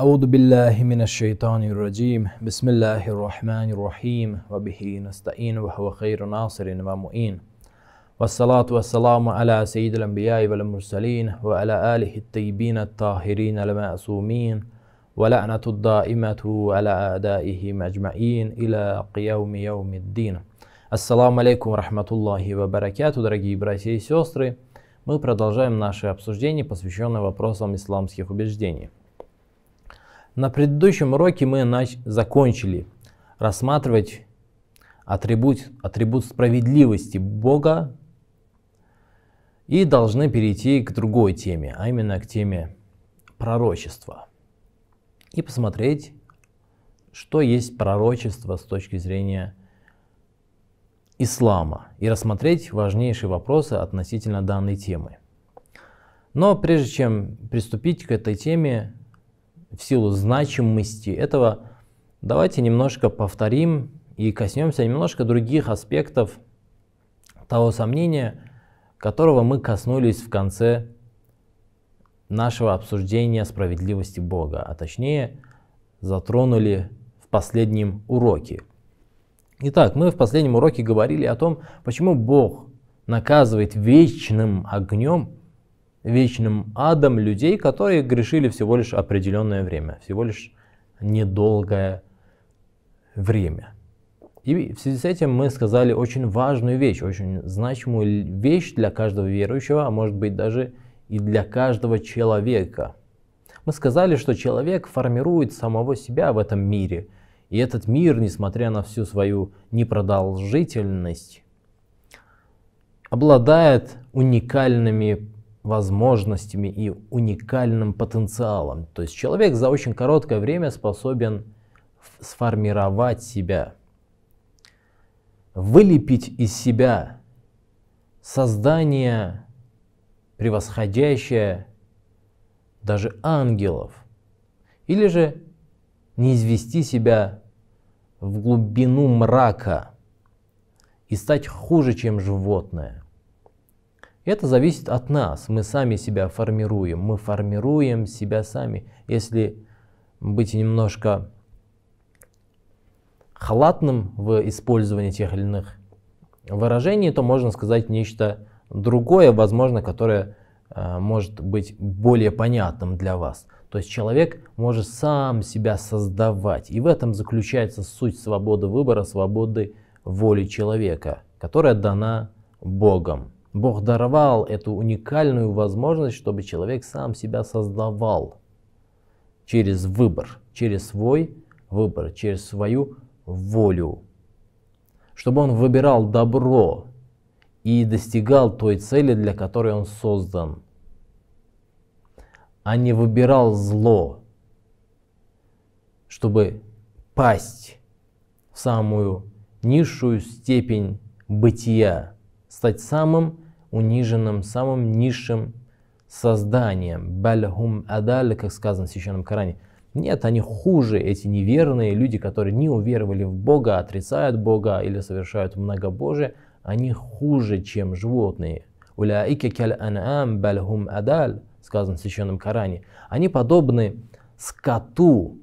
أعوذ بالله من الشيطان الرجيم بسم الله الرحمن الرحيم وبه نستعين وهو خير ناصر ومؤين والصلاة والسلام على سيد الأنبياء والمرسلين وعلى آله الطيبين الطاهرين المعصومين ولعنة الدائمة على أعدائه أجمعين إلى قيام يوم الدين السلام عليكم ورحمة الله وبركاته дорогие братья и сестры. Мы продолжаем наше обсуждение, посвященное вопросам исламских убеждений. На предыдущем уроке мы нач- закончили рассматривать атрибут, атрибут справедливости Бога и должны перейти к другой теме, а именно к теме пророчества. И посмотреть, что есть пророчество с точки зрения ислама и рассмотреть важнейшие вопросы относительно данной темы. Но прежде чем приступить к этой теме, в силу значимости этого, давайте немножко повторим и коснемся немножко других аспектов того сомнения, которого мы коснулись в конце нашего обсуждения справедливости Бога, а точнее затронули в последнем уроке. Итак, мы в последнем уроке говорили о том, почему Бог наказывает вечным огнем вечным адом людей, которые грешили всего лишь определенное время, всего лишь недолгое время. И в связи с этим мы сказали очень важную вещь, очень значимую вещь для каждого верующего, а может быть даже и для каждого человека. Мы сказали, что человек формирует самого себя в этом мире. И этот мир, несмотря на всю свою непродолжительность, обладает уникальными возможностями и уникальным потенциалом. То есть человек за очень короткое время способен сформировать себя, вылепить из себя создание, превосходящее даже ангелов, или же не извести себя в глубину мрака и стать хуже, чем животное – это зависит от нас. Мы сами себя формируем. Мы формируем себя сами. Если быть немножко халатным в использовании тех или иных выражений, то можно сказать нечто другое, возможно, которое э, может быть более понятным для вас. То есть человек может сам себя создавать. И в этом заключается суть свободы выбора, свободы воли человека, которая дана Богом. Бог даровал эту уникальную возможность, чтобы человек сам себя создавал через выбор, через свой выбор, через свою волю. Чтобы он выбирал добро и достигал той цели, для которой он создан, а не выбирал зло, чтобы пасть в самую низшую степень бытия – стать самым униженным, самым низшим созданием. Бальхум адаль, как сказано в Священном Коране. Нет, они хуже, эти неверные люди, которые не уверовали в Бога, а отрицают Бога или совершают многобожие, они хуже, чем животные. Уляика каль анам бальхум адаль, сказано в Священном Коране. Они подобны скоту.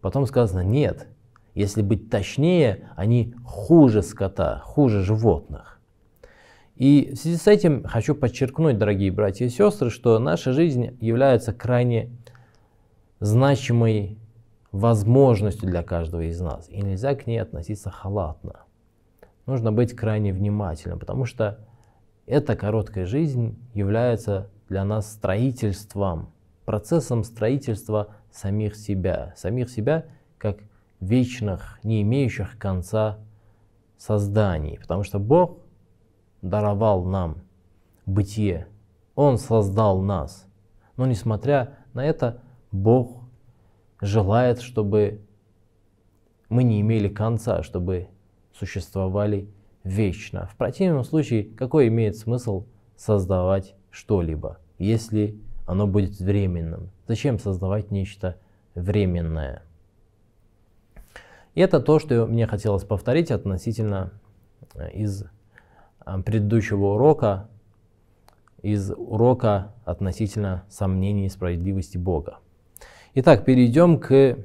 Потом сказано, нет, если быть точнее, они хуже скота, хуже животных. И в связи с этим хочу подчеркнуть, дорогие братья и сестры, что наша жизнь является крайне значимой возможностью для каждого из нас. И нельзя к ней относиться халатно. Нужно быть крайне внимательным, потому что эта короткая жизнь является для нас строительством, процессом строительства самих себя, самих себя как вечных, не имеющих конца созданий, потому что Бог даровал нам бытие, Он создал нас. Но несмотря на это, Бог желает, чтобы мы не имели конца, чтобы существовали вечно. В противном случае, какой имеет смысл создавать что-либо, если оно будет временным? Зачем создавать нечто временное? И это то, что мне хотелось повторить относительно э, из Э, предыдущего урока, из урока относительно сомнений и справедливости Бога. Итак, перейдем к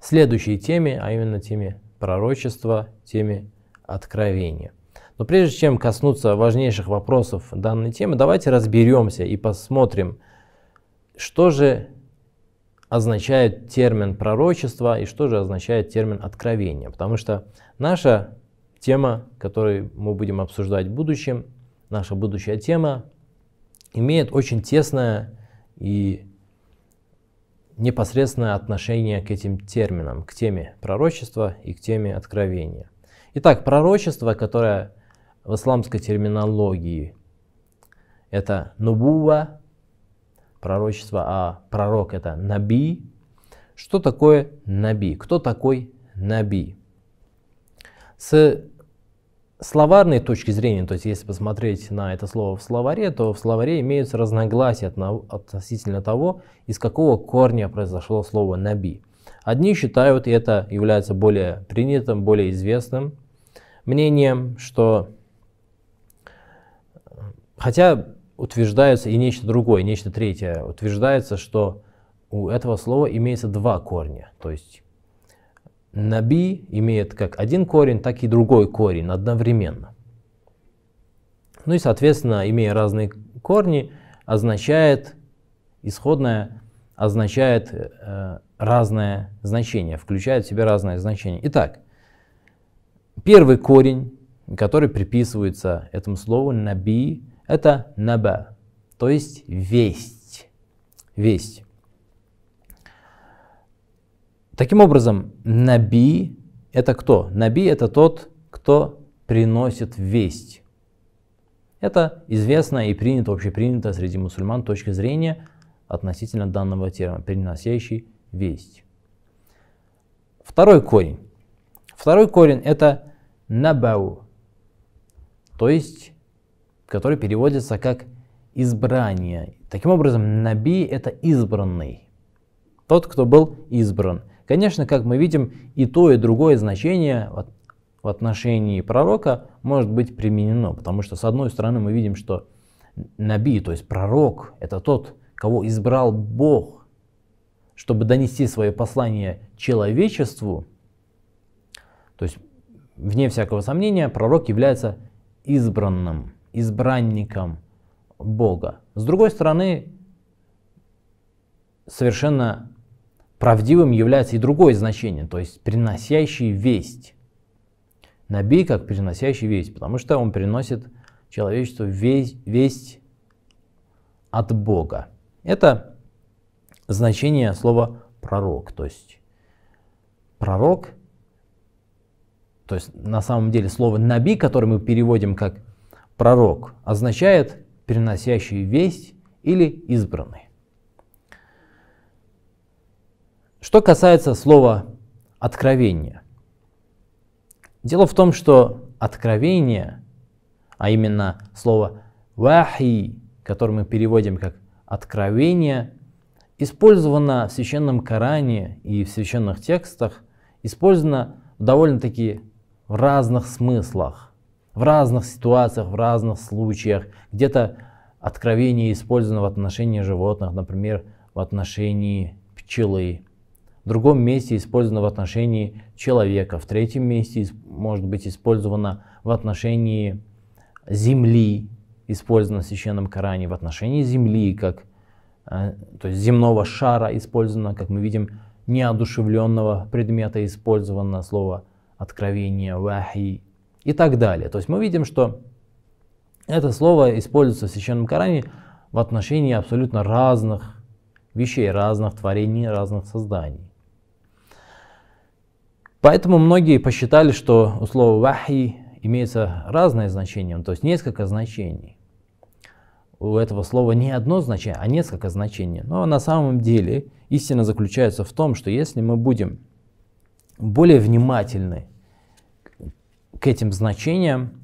следующей теме, а именно теме пророчества, теме откровения. Но прежде чем коснуться важнейших вопросов данной темы, давайте разберемся и посмотрим, что же означает термин пророчества и что же означает термин откровения, Потому что наша Тема, которую мы будем обсуждать в будущем, наша будущая тема, имеет очень тесное и непосредственное отношение к этим терминам, к теме пророчества и к теме откровения. Итак, пророчество, которое в исламской терминологии это нубува, пророчество, а пророк это наби. Что такое наби? Кто такой наби? С словарной точки зрения, то есть если посмотреть на это слово в словаре, то в словаре имеются разногласия относительно того, из какого корня произошло слово «наби». Одни считают, и это является более принятым, более известным мнением, что хотя утверждается и нечто другое, нечто третье, утверждается, что у этого слова имеется два корня, то есть Наби имеет как один корень, так и другой корень одновременно. Ну и, соответственно, имея разные корни, означает, исходное означает э, разное значение, включает в себя разное значение. Итак, первый корень, который приписывается этому слову «наби», это «наба», то есть «весть». Весть. Таким образом, Наби – это кто? Наби – это тот, кто приносит весть. Это известно и принято, общепринято среди мусульман точки зрения относительно данного термина, приносящий весть. Второй корень. Второй корень – это набау, то есть, который переводится как избрание. Таким образом, наби – это избранный, тот, кто был избран – Конечно, как мы видим, и то, и другое значение в отношении пророка может быть применено, потому что, с одной стороны, мы видим, что Наби, то есть пророк, это тот, кого избрал Бог, чтобы донести свое послание человечеству, то есть, вне всякого сомнения, пророк является избранным, избранником Бога. С другой стороны, совершенно Правдивым является и другое значение, то есть приносящий весть. Наби как приносящий весть, потому что он приносит человечеству весть, весть от Бога. Это значение слова пророк, то есть пророк, то есть на самом деле слово наби, которое мы переводим как пророк, означает приносящий весть или избранный. Что касается слова «откровение», дело в том, что откровение, а именно слово «вахи», которое мы переводим как «откровение», использовано в Священном Коране и в священных текстах, использовано довольно-таки в разных смыслах, в разных ситуациях, в разных случаях. Где-то откровение использовано в отношении животных, например, в отношении пчелы, в другом месте использовано в отношении человека, в третьем месте может быть использовано в отношении земли, использовано в Священном Коране, в отношении земли, как, э, то есть земного шара использовано, как мы видим, неодушевленного предмета использовано слово откровение, вахи и так далее. То есть мы видим, что это слово используется в Священном Коране в отношении абсолютно разных вещей, разных творений, разных созданий. Поэтому многие посчитали, что у слова «вахи» имеется разное значение, то есть несколько значений. У этого слова не одно значение, а несколько значений. Но на самом деле истина заключается в том, что если мы будем более внимательны к этим значениям,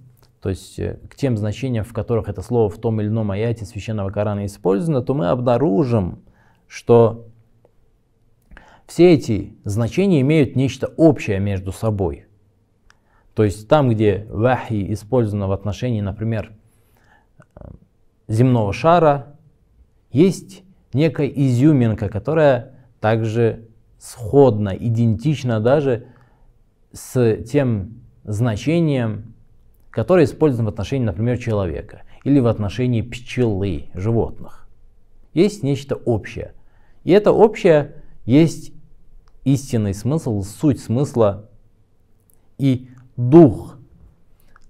то есть э, к тем значениям, в которых это слово в том или ином аяте священного Корана использовано, то мы обнаружим, что все эти значения имеют нечто общее между собой. То есть там, где вахи использовано в отношении, например, э, земного шара, есть некая изюминка, которая также сходна, идентична даже с тем значением, которое использовано в отношении, например, человека или в отношении пчелы, животных. Есть нечто общее. И это общее есть истинный смысл, суть смысла и дух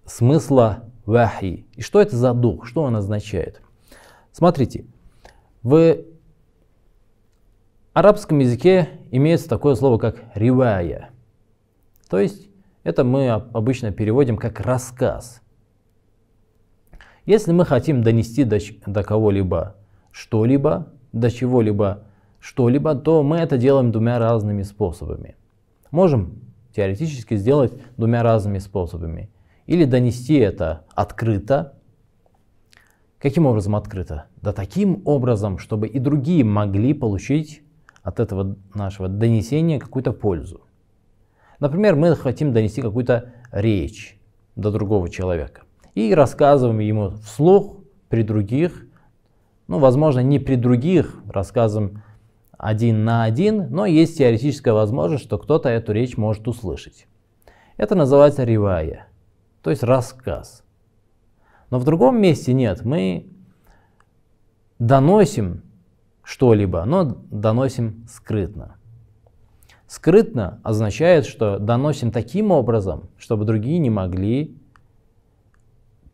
смысла вахи. И что это за дух, что он означает? Смотрите, в арабском языке имеется такое слово, как ривая. То есть это мы обычно переводим как рассказ. Если мы хотим донести до, до кого-либо что-либо, до чего-либо что-либо, то мы это делаем двумя разными способами. Можем теоретически сделать двумя разными способами. Или донести это открыто. Каким образом открыто? Да таким образом, чтобы и другие могли получить от этого нашего донесения какую-то пользу. Например, мы хотим донести какую-то речь до другого человека. И рассказываем ему вслух при других, ну, возможно, не при других, рассказываем один на один, но есть теоретическая возможность, что кто-то эту речь может услышать. Это называется ревая, то есть рассказ. Но в другом месте нет, мы доносим что-либо, но доносим скрытно. Скрытно означает, что доносим таким образом, чтобы другие не могли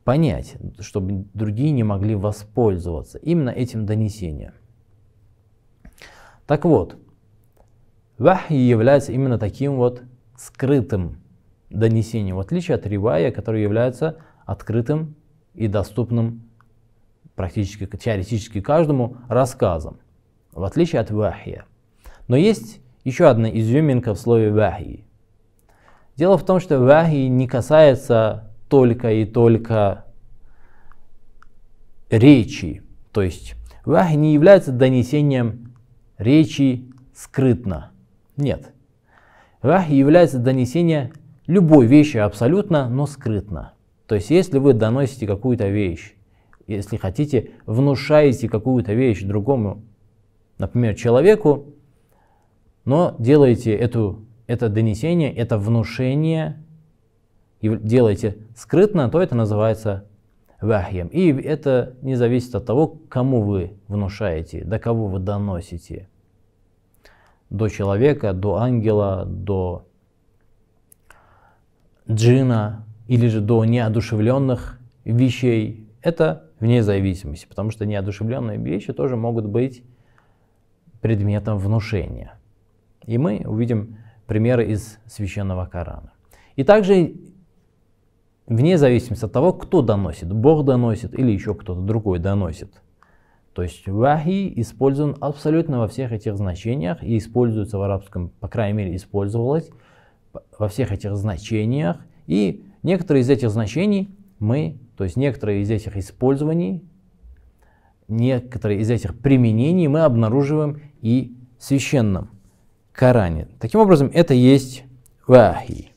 понять, чтобы другие не могли воспользоваться именно этим донесением. Так вот, вахи является именно таким вот скрытым донесением, в отличие от ривая, который является открытым и доступным практически теоретически каждому рассказом, в отличие от вахия. Но есть еще одна изюминка в слове вахи. Дело в том, что вахи не касается только и только речи, то есть вахи не является донесением речи скрытно. Нет. Вахи является донесение любой вещи абсолютно, но скрытно. То есть, если вы доносите какую-то вещь, если хотите, внушаете какую-то вещь другому, например, человеку, но делаете эту, это донесение, это внушение, делаете скрытно, то это называется вахьем. И это не зависит от того, кому вы внушаете, до кого вы доносите – до человека, до ангела, до джина или же до неодушевленных вещей, это вне зависимости, потому что неодушевленные вещи тоже могут быть предметом внушения. И мы увидим примеры из священного Корана. И также вне зависимости от того, кто доносит, Бог доносит или еще кто-то другой доносит – то есть вахи использован абсолютно во всех этих значениях и используется в арабском, по крайней мере, использовалось во всех этих значениях. И некоторые из этих значений мы, то есть некоторые из этих использований, некоторые из этих применений мы обнаруживаем и в священном Коране. Таким образом, это есть вахи.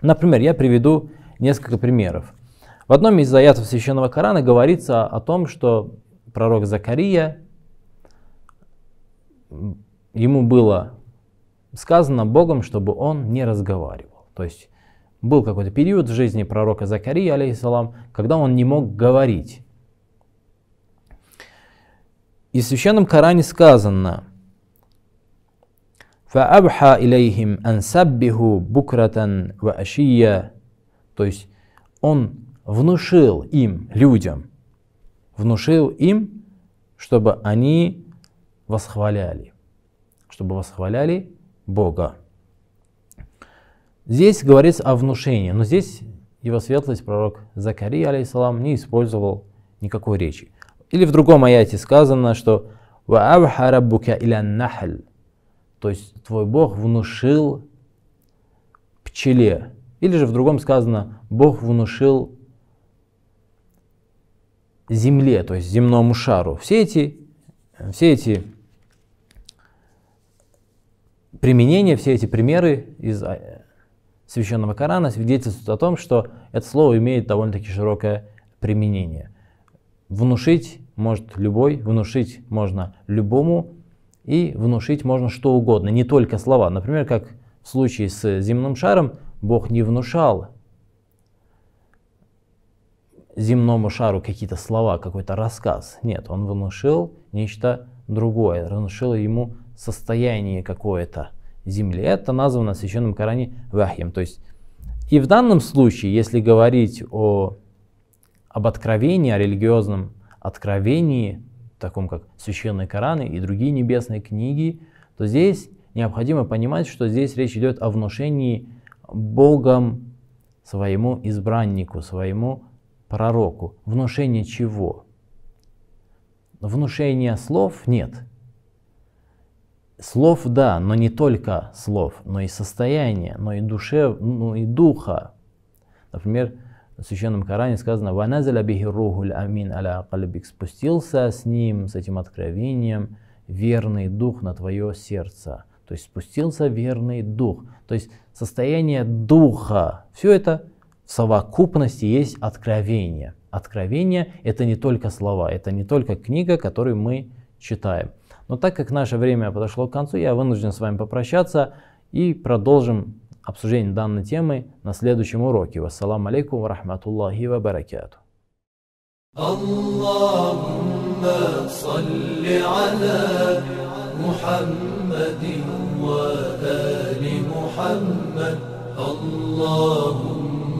Например, я приведу несколько примеров. В одном из заятов священного Корана говорится о том, что пророк Закария, ему было сказано Богом, чтобы он не разговаривал. То есть был какой-то период в жизни пророка Закария, алейхиссалам, когда он не мог говорить. И в Священном Коране сказано, «Фаабха илейхим ансаббиху بُكْرَةً ва То есть он внушил им, людям, внушил им, чтобы они восхваляли, чтобы восхваляли Бога. Здесь говорится о внушении, но здесь его светлость пророк Закарий, алейсалам, не использовал никакой речи. Или в другом аяте сказано, что «Ваавхараббука иля нахль» То есть твой Бог внушил пчеле. Или же в другом сказано «Бог внушил Земле, то есть земному шару. Все эти, все эти применения, все эти примеры из а, священного Корана свидетельствуют о том, что это слово имеет довольно-таки широкое применение. Внушить может любой, внушить можно любому, и внушить можно что угодно, не только слова. Например, как в случае с земным шаром, Бог не внушал земному шару какие-то слова, какой-то рассказ. Нет, он внушил нечто другое, внушил ему состояние какое-то земли. Это названо в Священном Коране вахьем. То есть и в данном случае, если говорить о, об откровении, о религиозном откровении, таком как священный Коран и другие небесные книги, то здесь необходимо понимать, что здесь речь идет о внушении Богом своему избраннику, своему пророку. Внушение чего? внушение слов нет. Слов да, но не только слов, но и состояние но и душе ну и духа. Например, в Священном Коране сказано «Ваназаля бихи рухуль амин аля калбик» «Спустился с ним, с этим откровением, верный дух на твое сердце». То есть спустился верный дух. То есть состояние духа. Все это совокупности есть откровение. Откровение — это не только слова, это не только книга, которую мы читаем. Но так как наше время подошло к концу, я вынужден с вами попрощаться и продолжим обсуждение данной темы на следующем уроке. Вассаламу алейкум ва рахматуллахи ва баракату. محمد وآل محمد اللهم